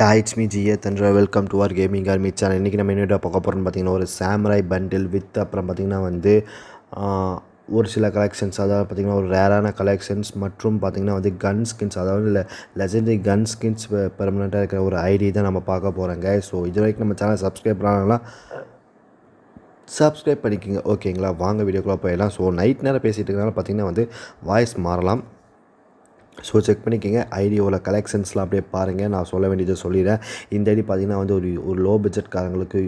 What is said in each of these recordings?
toys மீ ஜிஏ தன்ற welcome to our gaming army channel இன்றைக்கி நம்ம என்ன பார்க்க போகிறோம்னு பார்த்தீங்கன்னா ஒரு சாம்ராய் பண்டில் வித் அப்புறம் பார்த்திங்கன்னா வந்து ஒரு சில கலெக்ஷன்ஸ் அதாவது பார்த்திங்கன்னா ஒரு ரேரான கலெக்ஷன்ஸ் மற்றும் பார்த்திங்கன்னா வந்து கன் ஸ்கின்ஸ் அதாவது இல்லை லெஜண்டரி கன் ஸ்கின்ஸ் பெர்மனெண்ட்டாக இருக்கிற ஒரு ஐடி தான் நம்ம பார்க்க போகிறோங்க ஸோ இது வரைக்கும் நம்ம சேனல் சப்ஸ்கிரைப் பண்ணலாம் சப்ஸ்கிரைப் பண்ணிக்கோங்க ஓகேங்களா வாங்க வீடியோக்குள்ளே போயிடலாம் ஸோ நைட் நேரம் பேசிகிட்டு இருக்கிறனால பார்த்திங்கன்னா வந்து வாய்ஸ் மாறலாம் ஸோ செக் பண்ணிக்கோங்க ஐடியோவில் கலெக்ஷன்ஸ்லாம் அப்படியே பாருங்கள் நான் சொல்ல வேண்டியதை சொல்லிடுறேன் இந்த ஐடி பார்த்திங்கன்னா வந்து ஒரு ஒரு லோ பட்ஜெட்காரங்களுக்கு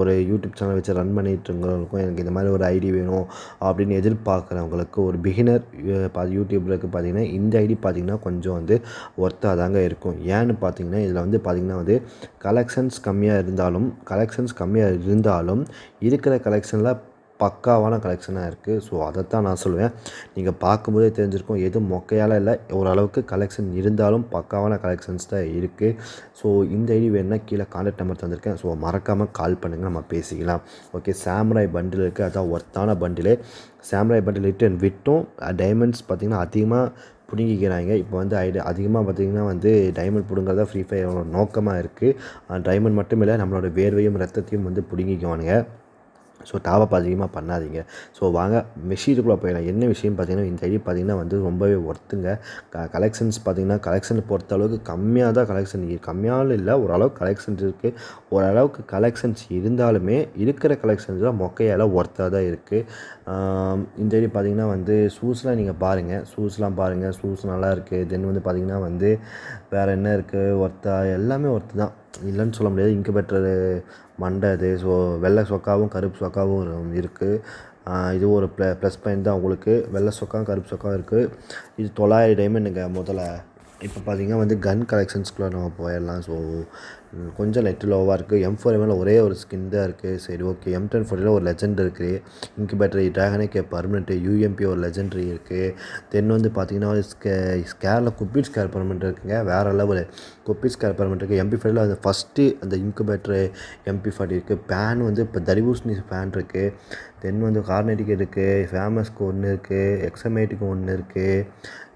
ஒரு யூடியூப் சேனல் வச்சு ரன் பண்ணிட்டுருக்கிறவங்களுக்கும் எனக்கு இந்த மாதிரி ஒரு ஐடி வேணும் அப்படின்னு எதிர்பார்க்குறவங்களுக்கு ஒரு பிகினர் யூடியூபருக்கு பார்த்திங்கன்னா இந்த ஐடி பார்த்திங்கன்னா கொஞ்சம் வந்து ஒர்த்தாக தாங்க இருக்கும் ஏன்னு பார்த்திங்கன்னா இதில் வந்து பார்த்திங்கன்னா வந்து கலெக்ஷன்ஸ் கம்மியாக இருந்தாலும் கலெக்ஷன்ஸ் கம்மியாக இருந்தாலும் இருக்கிற கலெக்ஷனில் பக்காவான கலெக்ஷனாக இருக்குது ஸோ அதைத்தான் நான் சொல்லுவேன் நீங்கள் பார்க்கும்போதே தெரிஞ்சிருக்கும் எதுவும் மொக்கையால் இல்லை ஓரளவுக்கு கலெக்ஷன் இருந்தாலும் பக்காவான கலெக்ஷன்ஸ் தான் இருக்குது ஸோ இந்த ஐடி வேணுன்னா கீழே காண்டாக்ட் நம்பர் தந்திருக்கேன் ஸோ மறக்காமல் கால் பண்ணுங்கள் நம்ம பேசிக்கலாம் ஓகே சாம்ராய் பண்டில் இருக்குது அதான் ஒர்த்தான பண்டிலே சாம்ராய் பண்டில் ரிட்டன் விட்டும் டைமண்ட்ஸ் பார்த்திங்கன்னா அதிகமாக பிடுங்கிக்கிறாங்க இப்போ வந்து ஐடி அதிகமாக பார்த்திங்கன்னா வந்து டைமண்ட் பிடுங்கிறதா ஃப்ரீ ஃபயர் நோக்கமாக இருக்குது டைமண்ட் மட்டும் இல்லை நம்மளோட வேர்வையும் ரத்தத்தையும் வந்து பிடுங்கிக்குவானுங்க ஸோ டாப் அப் அதிகமாக பண்ணாதீங்க ஸோ வாங்க விஷயத்துக்குள்ளே போயிடலாம் என்ன விஷயம் பார்த்தீங்கன்னா இந்த ஐடி பார்த்திங்கன்னா வந்து ரொம்பவே ஒர்த்துங்க க கலெக்ஷன்ஸ் பார்த்திங்கன்னா கலெக்ஷன் பொறுத்த அளவுக்கு கம்மியாக தான் கலெக்ஷன் கம்மியாலும் இல்லை ஓரளவுக்கு கலெக்ஷன்ஸ் இருக்குது ஓரளவுக்கு கலெக்ஷன்ஸ் இருந்தாலுமே இருக்கிற கலெக்ஷன்ஸ்லாம் மொக்கையால் ஒர்த்தாக தான் இருக்குது இந்த ஐடி பார்த்திங்கன்னா வந்து ஷூஸ்லாம் நீங்கள் பாருங்கள் ஷூஸ்லாம் பாருங்கள் ஷூஸ் நல்லா இருக்குது தென் வந்து பார்த்திங்கன்னா வந்து வேறு என்ன இருக்குது ஒர்த்தாக எல்லாமே ஒர்த்து தான் இல்லைன்னு சொல்ல முடியாது இங்கு பெற்றது மண்டை அது ஸோ வெள்ளை சொக்காவும் கருப்பு சொக்காவும் இருக்குது இது ஒரு ப்ள ப்ளஸ் பாயிண்ட் தான் உங்களுக்கு வெள்ளை சொக்காவும் கருப்பு சொக்கா இருக்குது இது தொள்ளாயிரம் டைமண்டுங்க முதல்ல இப்போ பார்த்தீங்கன்னா வந்து கன் கலெக்ஷன்ஸ்குள்ளே நம்ம போயிடலாம் ஸோ கொஞ்சம் லைட் லோவாக இருக்குது எம் ஃபோர் எம்எல் ஒரே ஒரு ஸ்கின் தான் இருக்குது சரி ஓகே எம் டென் ஃபோர்டியில் ஒரு லெஜெண்ட் இருக்குது இன்குபேட்டரி கே பர்மனெண்ட்டு யூஎம்பி ஒரு லெஜெண்ட்ரி இருக்குது தென் வந்து பார்த்திங்கன்னா ஸ்கே ஸ்கேரில் குப்பி ஸ்கேர் பர்மனெண்ட் இருக்குங்க வேறு லெவல் குப்பி ஸ்கேர் பர்மனெண்ட் இருக்குது எம்பி ஃபைவ்ல அந்த ஃபஸ்ட்டு அந்த இன்குபேட்டர் எம்பி ஃபார்ட்டி இருக்குது பேன் வந்து இப்போ தரிபூஷ்ணி ஃபேன் இருக்குது தென் வந்து கார்னெட்டிக் இருக்குது ஃபேமஸ்க்கு ஒன்று இருக்குது எக்ஸமேட்டுக்கு ஒன்று இருக்குது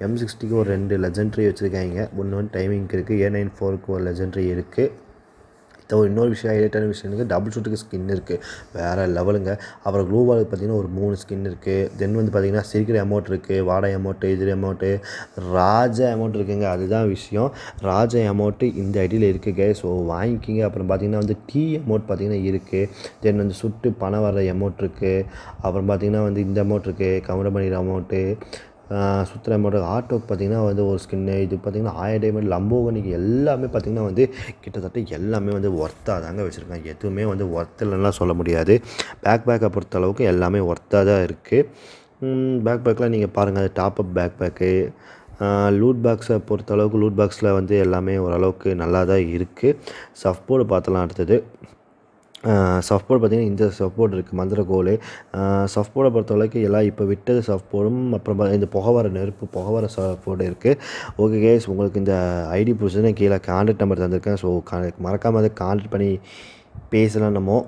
எம் சிக்ஸ்டிக்கு ஒரு ரெண்டு லெஜெண்ட்ரி வச்சுருக்காங்க ஒன்று வந்து டைமிங்க்கு இருக்குது ஏ நைன் ஃபோருக்கு ஒரு லெஜெண்ட்ரி இருக்குது இதோ இன்னொரு விஷயம் ஹைலைட்டான விஷயம் இருக்குது டபுள் ஷூட்டுக்கு ஸ்கின் இருக்குது வேறு லெவலுங்க அப்புறம் க்ளூவாலுக்கு பார்த்திங்கன்னா ஒரு மூணு ஸ்கின் இருக்குது தென் வந்து பார்த்திங்கன்னா சிரிக்கிற அமௌண்ட் இருக்குது வாடகை அமௌண்ட்டு எதிரி அமௌண்ட்டு ராஜ அமௌண்ட் இருக்குங்க அதுதான் விஷயம் ராஜ அமௌண்ட்டு இந்த ஐடியில் இருக்குங்க ஸோ வாங்கிக்கிங்க அப்புறம் பார்த்திங்கன்னா வந்து டீ அமௌண்ட் பார்த்திங்கன்னா இருக்குது தென் வந்து சுட்டு பணம் வர்ற அமௌண்ட் இருக்குது அப்புறம் பார்த்திங்கன்னா வந்து இந்த அமௌண்ட் இருக்குது கவுண்டமணி அமௌண்ட்டு சுற்றுலா மாடல் ஆர்ட் பார்த்திங்கன்னா வந்து ஒரு ஸ்கின்னு இது பார்த்திங்கன்னா ஆய டைமண்ட் லம்போகனிக்கு எல்லாமே பார்த்திங்கன்னா வந்து கிட்டத்தட்ட எல்லாமே வந்து ஒர்த்தாக தாங்க வச்சுருக்காங்க எதுவுமே வந்து இல்லைன்னா சொல்ல முடியாது பேக் பேக்கை பொறுத்த அளவுக்கு எல்லாமே ஒர்த்தாக தான் இருக்குது பேக் பேக்கெலாம் நீங்கள் பாருங்கள் அது top up pack pack loot பாக்ஸை பொறுத்த அளவுக்கு லூட் பாக்ஸில் வந்து எல்லாமே ஓரளவுக்கு நல்லா தான் இருக்குது சஃப் போர்டு பார்த்தலாம் அடுத்தது சாஃப்ட் போர்டு பார்த்திங்கன்னா இந்த சாஃப்ட் போர்டு இருக்குது மந்திர கோல் சாஃப்ட் போர்டை பொறுத்த வரைக்கும் எல்லாம் இப்போ விட்டது சாஃப்ட் போர்டும் அப்புறம் இந்த புகை நெருப்பு புகை வர சாஃப்ட் போர்டு இருக்குது ஓகே கேஸ் உங்களுக்கு இந்த ஐடி பிடிச்சதுன்னு கீழே கான்டாக்ட் நம்பர் தந்திருக்கேன் ஸோ மறக்காமல் அதை கான்டாக்ட் பண்ணி பேசலாம் நம்ம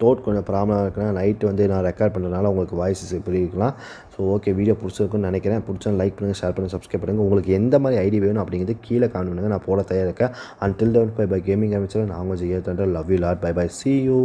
தோட் கொஞ்சம் ப்ராப்ளமாக இருக்குன்னா நைட்டு வந்து நான் ரெக்கார்ட் பண்ணுறதுனால உங்களுக்கு வாய்ஸ் இப்படி இருக்கலாம் ஸோ ஓகே வீடியோ பிடிச்சிருக்குன்னு நினைக்கிறேன் பிடிச்சா லைக் பண்ணுங்கள் ஷேர் பண்ணுங்கள் சப்ஸ்கிரைப் பண்ணுங்கள் உங்களுக்கு எந்த மாதிரி ஐடி வேணும் அப்படிங்கிறது கீழே காணுங்க நான் போட தயாரிக்கேன் அண்ட் டில் டவுன் பை பை கேமிங் அமைச்சர் நான் உங்கள் thunder love you lot bye bye see you